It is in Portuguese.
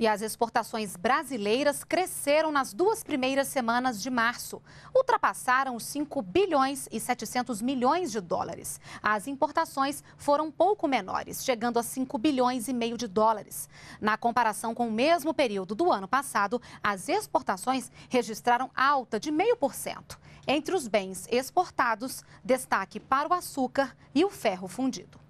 E as exportações brasileiras cresceram nas duas primeiras semanas de março. Ultrapassaram os 5 bilhões e 700 milhões de dólares. As importações foram pouco menores, chegando a 5 bilhões e meio de dólares. Na comparação com o mesmo período do ano passado, as exportações registraram alta de 0,5%. Entre os bens exportados, destaque para o açúcar e o ferro fundido.